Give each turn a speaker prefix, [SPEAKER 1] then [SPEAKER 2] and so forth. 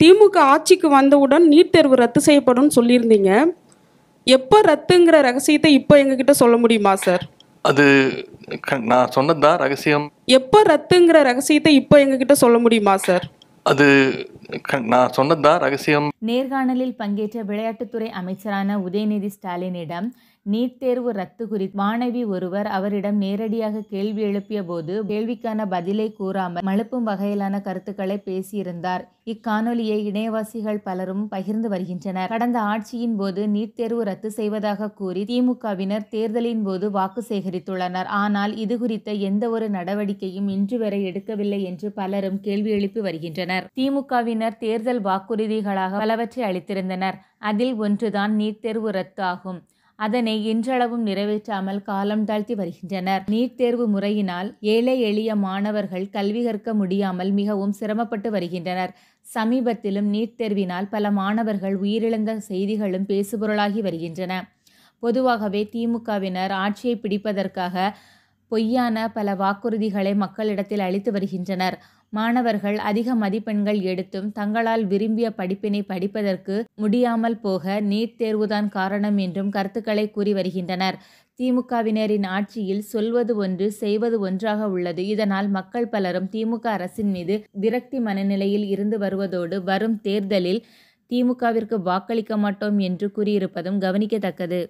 [SPEAKER 1] திமுக ஆட்சிக்கு வந்தவுடன் நீட் தேர்வு ரத்து செய்யப்படும் சொல்லியிருந்தீங்க எப்போ ரத்துங்கிற ரகசியத்தை இப்போ எங்ககிட்ட சொல்ல முடியுமா சார்
[SPEAKER 2] அது நான் சொன்னதுதான் ரகசியம் எப்போ
[SPEAKER 1] ரத்துங்கிற ரகசியத்தை இப்போ எங்ககிட்ட சொல்ல முடியுமா சார்
[SPEAKER 2] அது நான் சொன்னதுதான் ரகசியம்
[SPEAKER 3] நேர்காணலில் பங்கேற்ற விளையாட்டுத்துறை அமைச்சரான உதயநிதி ஸ்டாலினிடம் நீட் தேர்வு ரத்து குறித்து மாணவி ஒருவர் அவரிடம் நேரடியாக கேள்வி எழுப்பிய போது கேள்விக்கான பதிலை கூறாமல் மழுப்பும் வகையிலான கருத்துக்களை பேசியிருந்தார் இக்காணொலியை இணையவாசிகள் பலரும் பகிர்ந்து வருகின்றனர் கடந்த ஆட்சியின் போது நீட் தேர்வு ரத்து செய்வதாக கூறி திமுகவினர் தேர்தலின் போது வாக்கு சேகரித்துள்ளனர் ஆனால் இது குறித்த எந்த ஒரு நடவடிக்கையும் இன்று வரை எடுக்கவில்லை என்று பலரும் கேள்வி எழுப்பி வருகின்றனர் திமுகவின் பின்னர் தேர்தல் வாக்குறுதிகளாக பலவற்றை அளித்திருந்தனர் அதில் ஒன்றுதான் நீட் தேர்வு ரத்து ஆகும் அதனை இன்றளவும் நிறைவேற்றாமல் காலம் தாழ்த்தி வருகின்றனர் நீட் தேர்வு முறையினால் ஏழை எளிய மாணவர்கள் கல்வி கற்க முடியாமல் மிகவும் சிரமப்பட்டு வருகின்றனர் சமீபத்திலும் நீட் தேர்வினால் பல மாணவர்கள் உயிரிழந்த செய்திகளும் பேசுபொருளாகி வருகின்றன பொதுவாகவே திமுகவினர் ஆட்சியை பிடிப்பதற்காக பொய்யான பல வாக்குறுதிகளை மக்களிடத்தில் அளித்து வருகின்றனர் மாணவர்கள் அதிக மதிப்பெண்கள் எடுத்தும் தங்களால் விரும்பிய படிப்பினை படிப்பதற்கு முடியாமல் போக நீட் தேர்வுதான் காரணம் என்றும் கருத்துக்களை கூறி வருகின்றனர் திமுகவினரின் ஆட்சியில் சொல்வது ஒன்று செய்வது ஒன்றாக உள்ளது இதனால் மக்கள் பலரும் திமுக அரசின் மீது விரக்தி மனநிலையில் இருந்து வருவதோடு வரும் தேர்தலில் திமுகவிற்கு வாக்களிக்க மாட்டோம் என்று கூறியிருப்பதும் கவனிக்கத்தக்கது